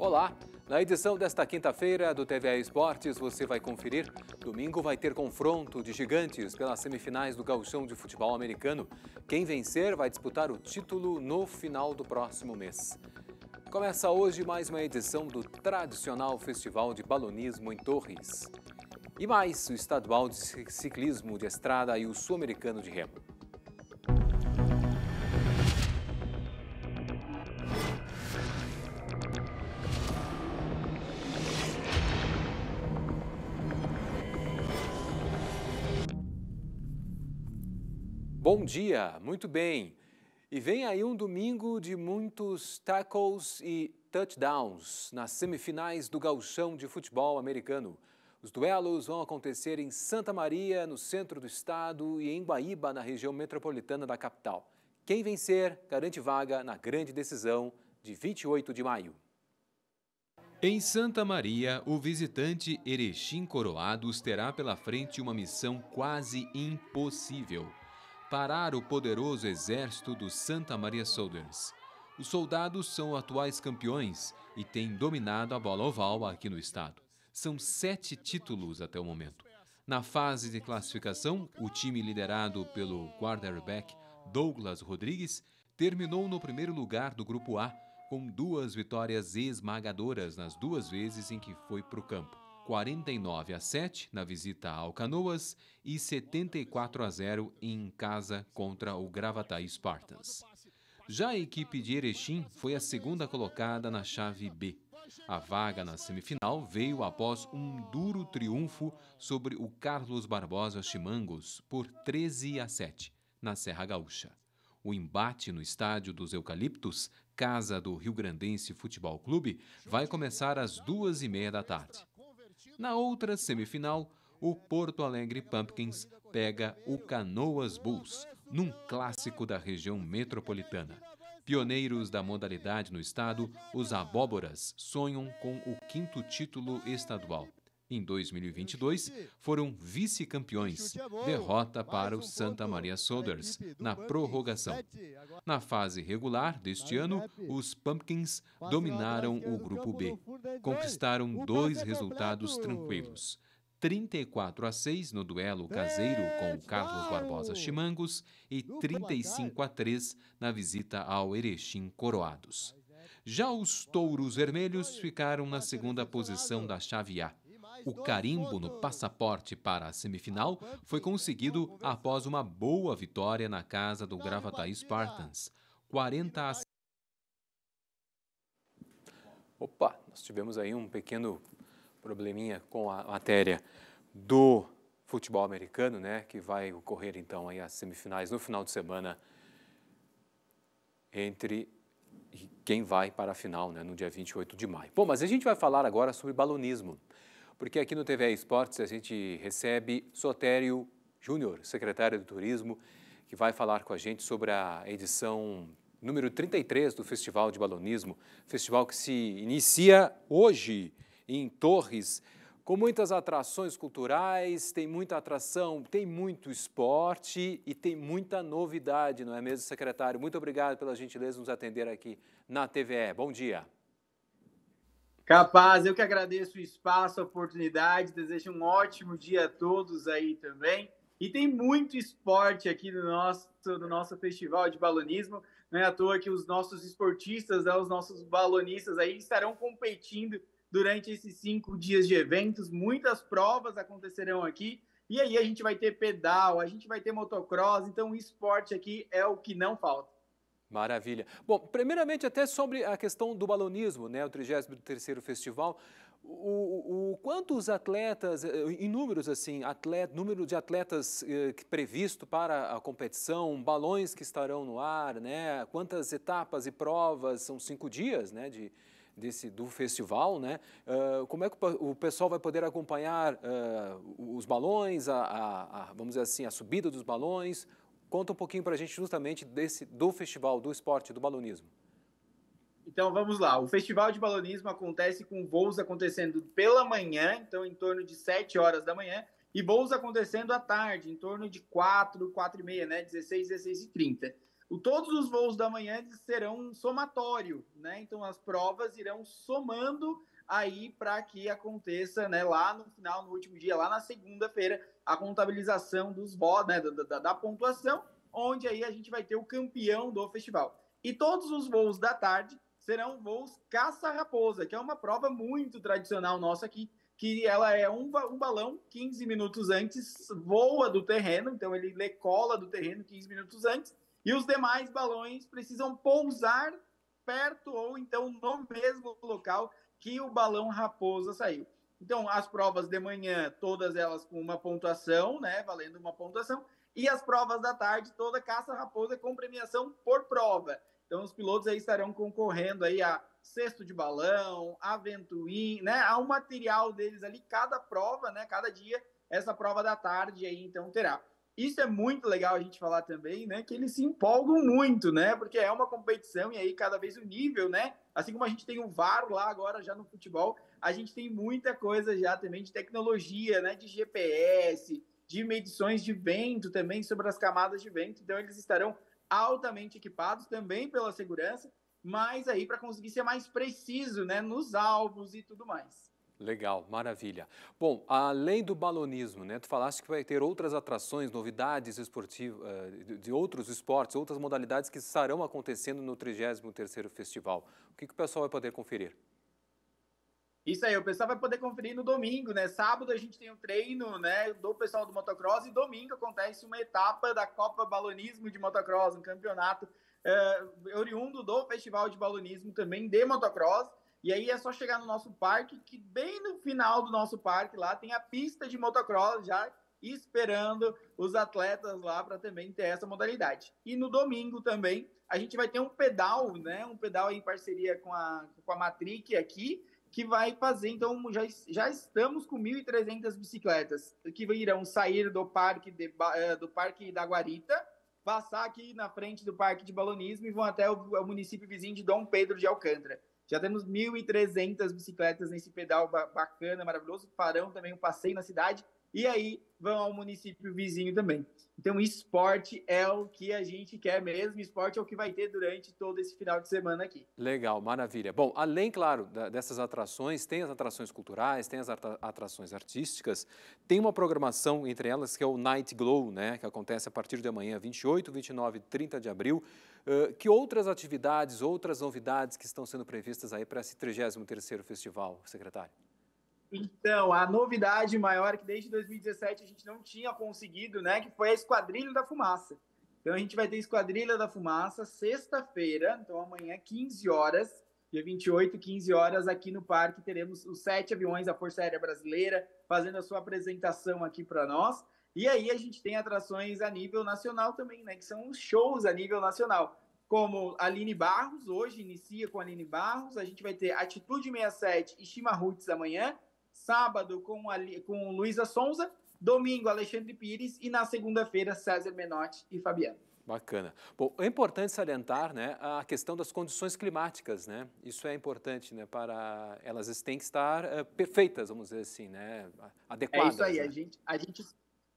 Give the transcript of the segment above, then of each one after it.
Olá! Na edição desta quinta-feira do TVA Esportes, você vai conferir. Domingo vai ter confronto de gigantes pelas semifinais do Gauchão de Futebol Americano. Quem vencer vai disputar o título no final do próximo mês. Começa hoje mais uma edição do tradicional Festival de Balonismo em Torres. E mais, o estadual de ciclismo de estrada e o sul-americano de remo. Bom dia, muito bem. E vem aí um domingo de muitos tackles e touchdowns nas semifinais do Gauchão de futebol americano. Os duelos vão acontecer em Santa Maria, no centro do estado, e em Guaíba, na região metropolitana da capital. Quem vencer garante vaga na grande decisão de 28 de maio. Em Santa Maria, o visitante Erechim Coroados terá pela frente uma missão quase impossível parar o poderoso exército do Santa Maria Soldiers. Os soldados são atuais campeões e têm dominado a bola oval aqui no estado. São sete títulos até o momento. Na fase de classificação, o time liderado pelo quarterback Douglas Rodrigues terminou no primeiro lugar do Grupo A, com duas vitórias esmagadoras nas duas vezes em que foi para o campo. 49 a 7 na visita ao Canoas e 74 a 0 em casa contra o Gravataí Spartans. Já a equipe de Erechim foi a segunda colocada na chave B. A vaga na semifinal veio após um duro triunfo sobre o Carlos Barbosa Chimangos por 13 a 7 na Serra Gaúcha. O embate no estádio dos Eucaliptos, casa do Rio Grandense Futebol Clube, vai começar às duas e meia da tarde. Na outra semifinal, o Porto Alegre Pumpkins pega o Canoas Bulls, num clássico da região metropolitana. Pioneiros da modalidade no estado, os Abóboras sonham com o quinto título estadual em 2022 foram vice-campeões, é derrota para o Santa Maria Soldiers na prorrogação. Na fase regular deste ano, os Pumpkins dominaram o grupo B. Conquistaram dois é resultados tranquilos. 34 a 6 no duelo caseiro com o Carlos Barbosa Chimangos e 35 a 3 na visita ao Erechim Coroados. É Já os touros vermelhos ficaram na tá segunda posição da chave A o carimbo no passaporte para a semifinal foi conseguido após uma boa vitória na casa do Gravataí Spartans, 40 a Opa, nós tivemos aí um pequeno probleminha com a matéria do futebol americano, né, que vai ocorrer então aí as semifinais no final de semana entre quem vai para a final, né, no dia 28 de maio. Bom, mas a gente vai falar agora sobre balonismo porque aqui no TV Esportes a gente recebe Sotério Júnior, secretário do Turismo, que vai falar com a gente sobre a edição número 33 do Festival de Balonismo, festival que se inicia hoje em Torres, com muitas atrações culturais, tem muita atração, tem muito esporte e tem muita novidade, não é mesmo, secretário? Muito obrigado pela gentileza de nos atender aqui na TVE. Bom dia. Capaz, eu que agradeço o espaço, a oportunidade, desejo um ótimo dia a todos aí também. E tem muito esporte aqui no nosso, no nosso festival de balonismo. Não é à toa que os nossos esportistas, né, os nossos balonistas aí estarão competindo durante esses cinco dias de eventos. Muitas provas acontecerão aqui. E aí a gente vai ter pedal, a gente vai ter motocross. Então, o esporte aqui é o que não falta. Maravilha. Bom, primeiramente até sobre a questão do balonismo, né, o 33º Festival, o, o quantos atletas, em eh, números assim, atleta, número de atletas eh, previsto para a competição, balões que estarão no ar, né, quantas etapas e provas, são cinco dias, né, de, desse, do festival, né? Uh, como é que o pessoal vai poder acompanhar uh, os balões, a, a, a, vamos dizer assim, a subida dos balões, Conta um pouquinho para a gente justamente desse, do Festival do Esporte do Balonismo. Então vamos lá. O Festival de Balonismo acontece com voos acontecendo pela manhã, então em torno de 7 horas da manhã, e voos acontecendo à tarde, em torno de 4, 4 e meia, né? 16, 16 e 30. O, todos os voos da manhã serão um somatório, né? Então as provas irão somando aí para que aconteça, né, lá no final, no último dia, lá na segunda-feira, a contabilização dos votos, né, da, da, da pontuação, onde aí a gente vai ter o campeão do festival. E todos os voos da tarde serão voos caça-raposa, que é uma prova muito tradicional nossa aqui, que ela é um, um, balão 15 minutos antes, voa do terreno, então ele decola do terreno 15 minutos antes, e os demais balões precisam pousar perto ou então no mesmo local que o balão raposa saiu. Então, as provas de manhã, todas elas com uma pontuação, né, valendo uma pontuação, e as provas da tarde, toda caça raposa com premiação por prova. Então, os pilotos aí estarão concorrendo aí a cesto de balão, a ventoin, né, um material deles ali, cada prova, né, cada dia, essa prova da tarde aí, então, terá. Isso é muito legal a gente falar também, né? Que eles se empolgam muito, né? Porque é uma competição e aí cada vez o nível, né? Assim como a gente tem o VAR lá agora já no futebol, a gente tem muita coisa já também de tecnologia, né? De GPS, de medições de vento também sobre as camadas de vento. Então eles estarão altamente equipados também pela segurança, mas aí para conseguir ser mais preciso, né, nos alvos e tudo mais. Legal, maravilha. Bom, além do balonismo, né, tu falaste que vai ter outras atrações, novidades esportivas, eh, de outros esportes, outras modalidades que estarão acontecendo no 33º Festival. O que, que o pessoal vai poder conferir? Isso aí, o pessoal vai poder conferir no domingo, né? Sábado a gente tem um treino, né, do pessoal do motocross e domingo acontece uma etapa da Copa Balonismo de Motocross, um campeonato uh, oriundo do Festival de Balonismo também de motocross. E aí é só chegar no nosso parque, que bem no final do nosso parque lá tem a pista de motocross já esperando os atletas lá para também ter essa modalidade. E no domingo também a gente vai ter um pedal, né? Um pedal em parceria com a, com a Matrix aqui, que vai fazer. Então já, já estamos com 1.300 bicicletas que irão sair do parque, de, eh, do parque da Guarita, passar aqui na frente do parque de balonismo e vão até o município vizinho de Dom Pedro de Alcântara. Já temos 1.300 bicicletas nesse pedal bacana, maravilhoso. Farão também um passeio na cidade e aí vão ao município vizinho também. Então, esporte é o que a gente quer mesmo, esporte é o que vai ter durante todo esse final de semana aqui. Legal, maravilha. Bom, além, claro, dessas atrações, tem as atrações culturais, tem as atrações artísticas, tem uma programação entre elas que é o Night Glow, né, que acontece a partir de amanhã, 28, 29 e 30 de abril. Ah, que outras atividades, outras novidades que estão sendo previstas aí para esse 33º Festival, secretário? Então, a novidade maior é que desde 2017 a gente não tinha conseguido, né? Que foi a Esquadrilha da Fumaça. Então a gente vai ter Esquadrilha da Fumaça sexta-feira, então amanhã, 15 horas, dia 28, 15 horas, aqui no parque, teremos os sete aviões da Força Aérea Brasileira fazendo a sua apresentação aqui para nós. E aí a gente tem atrações a nível nacional também, né? Que são shows a nível nacional. Como Aline Barros, hoje inicia com Aline Barros, a gente vai ter Atitude 67 e Chimarruts amanhã. Sábado, com, a, com Luísa Sonza. Domingo, Alexandre Pires. E na segunda-feira, César Menotti e Fabiano. Bacana. Bom, é importante salientar né, a questão das condições climáticas, né? Isso é importante, né? Para elas têm que estar é, perfeitas, vamos dizer assim, né? É adequadas. É isso aí, né? a, gente, a gente.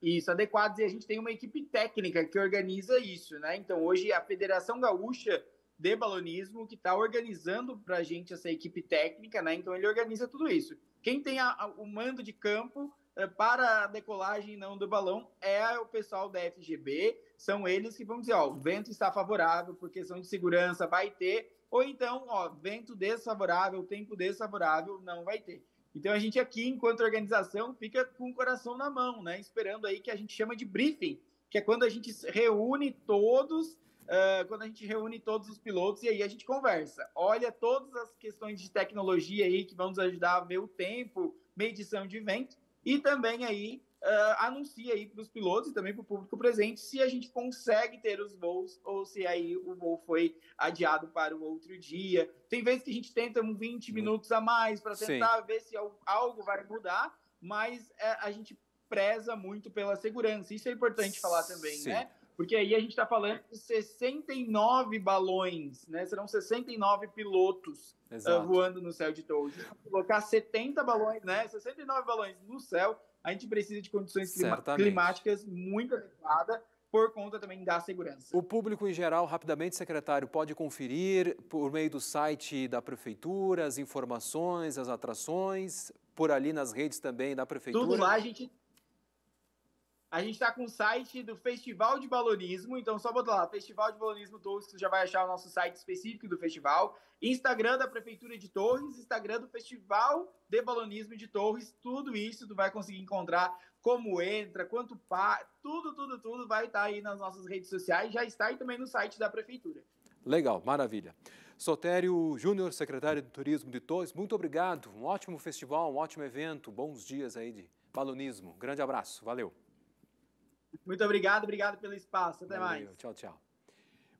Isso, adequadas, e a gente tem uma equipe técnica que organiza isso, né? Então, hoje a Federação Gaúcha de Balonismo que está organizando para a gente essa equipe técnica, né? Então ele organiza tudo isso. Quem tem a, a, o mando de campo eh, para a decolagem não do balão é o pessoal da FGB, são eles que vão dizer, ó, o vento está favorável por questão de segurança, vai ter, ou então, ó, vento desfavorável, tempo desfavorável, não vai ter. Então a gente aqui, enquanto organização, fica com o coração na mão, né, esperando aí que a gente chama de briefing, que é quando a gente reúne todos uh, quando a gente reúne todos os pilotos e aí a gente conversa. Olha todas as questões de tecnologia aí que vão nos ajudar a ver o tempo, medição de vento e também aí uh, anuncia aí para os pilotos e também para o público presente se a gente consegue ter os voos ou se aí o voo foi adiado para o outro dia. Tem vezes que a gente tenta uns 20 minutos a mais para tentar Sim. ver se algo vai mudar, mas uh, a gente preza muito pela segurança. Isso é importante falar também, Sim. né? porque aí a gente está falando de 69 balões, né? Serão 69 pilotos uh, voando no céu de Tojo. Colocar 70 balões, né? 69 balões no céu, a gente precisa de condições climáticas muito adequadas por conta também da segurança. O público em geral, rapidamente, secretário, pode conferir por meio do site da prefeitura as informações, as atrações, por ali nas redes também da prefeitura. Tudo lá a gente a gente está com o site do Festival de Balonismo, então só bota lá, Festival de Balonismo Torres, que você já vai achar o nosso site específico do festival. Instagram da Prefeitura de Torres, Instagram do Festival de Balonismo de Torres, tudo isso tu vai conseguir encontrar como entra, quanto pá, tudo, tudo, tudo vai estar tá aí nas nossas redes sociais, já está aí também no site da Prefeitura. Legal, maravilha. Sotério Júnior, secretário de Turismo de Torres, muito obrigado. Um ótimo festival, um ótimo evento. Bons dias aí de balonismo. Grande abraço, valeu. Muito obrigado, obrigado pelo espaço. Até Valeu, mais. Tchau, tchau.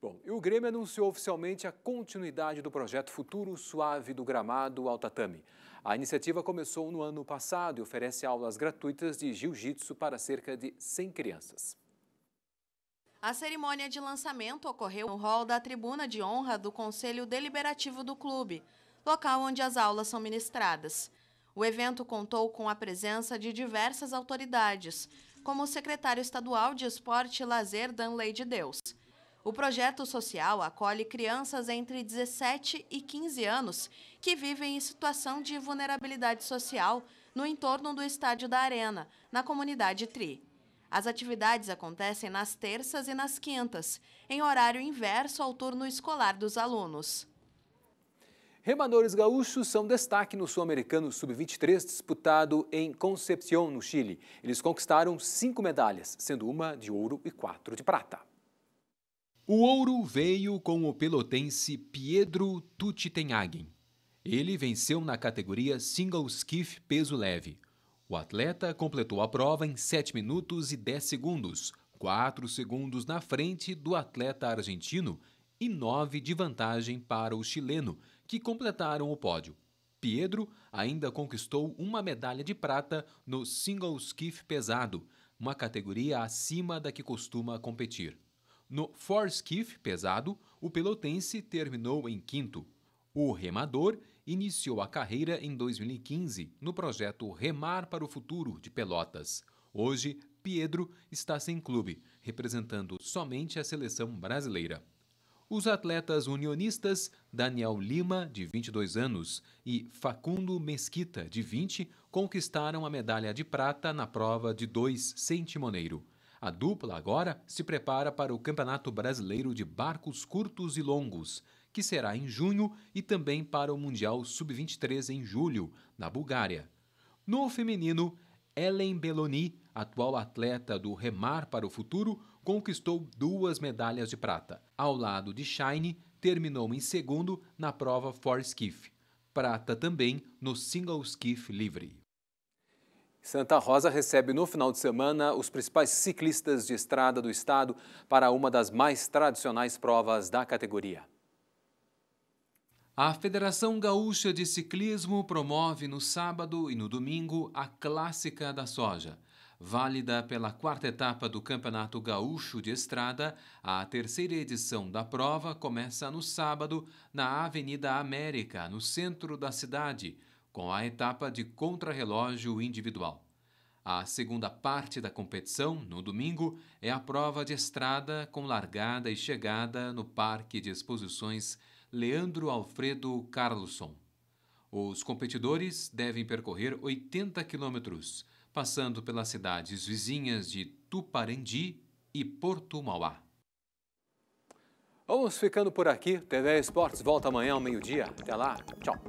Bom, e o Grêmio anunciou oficialmente a continuidade do projeto Futuro Suave do Gramado ao Tatame. A iniciativa começou no ano passado e oferece aulas gratuitas de jiu-jitsu para cerca de 100 crianças. A cerimônia de lançamento ocorreu no hall da tribuna de honra do Conselho Deliberativo do clube, local onde as aulas são ministradas. O evento contou com a presença de diversas autoridades, como o secretário estadual de Esporte e Lazer Danley de Deus. O projeto social acolhe crianças entre 17 e 15 anos que vivem em situação de vulnerabilidade social no entorno do estádio da Arena, na comunidade Tri. As atividades acontecem nas terças e nas quintas, em horário inverso ao turno escolar dos alunos. Remadores gaúchos são destaque no Sul-Americano Sub-23 disputado em Concepción, no Chile. Eles conquistaram cinco medalhas, sendo uma de ouro e quatro de prata. O ouro veio com o pelotense Pedro Tutitenhagen. Ele venceu na categoria Single Skiff peso leve. O atleta completou a prova em 7 minutos e 10 segundos, 4 segundos na frente do atleta argentino e 9 de vantagem para o chileno, que completaram o pódio. Piedro ainda conquistou uma medalha de prata no single skiff pesado, uma categoria acima da que costuma competir. No four skiff pesado, o pelotense terminou em quinto. O remador iniciou a carreira em 2015 no projeto Remar para o Futuro de Pelotas. Hoje, Pedro está sem clube, representando somente a seleção brasileira os atletas unionistas Daniel Lima, de 22 anos, e Facundo Mesquita, de 20, conquistaram a medalha de prata na prova de dois sem timoneiro. A dupla agora se prepara para o Campeonato Brasileiro de Barcos Curtos e Longos, que será em junho, e também para o Mundial Sub-23 em julho, na Bulgária. No feminino, Ellen Belloni, atual atleta do Remar para o Futuro, conquistou duas medalhas de prata. Ao lado de Shine, terminou em segundo na prova for skiff, prata também no single skiff livre. Santa Rosa recebe no final de semana os principais ciclistas de estrada do estado para uma das mais tradicionais provas da categoria. A Federação Gaúcha de Ciclismo promove no sábado e no domingo a Clássica da Soja válida pela quarta etapa do Campeonato Gaúcho de Estrada, a terceira edição da prova começa no sábado na Avenida América, no centro da cidade, com a etapa de contrarrelógio individual. A segunda parte da competição, no domingo, é a prova de estrada com largada e chegada no Parque de Exposições Leandro Alfredo Carlson. Os competidores devem percorrer 80 quilômetros passando pelas cidades vizinhas de Tuparendi e Porto Mauá. Vamos ficando por aqui. TV Esportes volta amanhã ao meio-dia. Até lá. Tchau.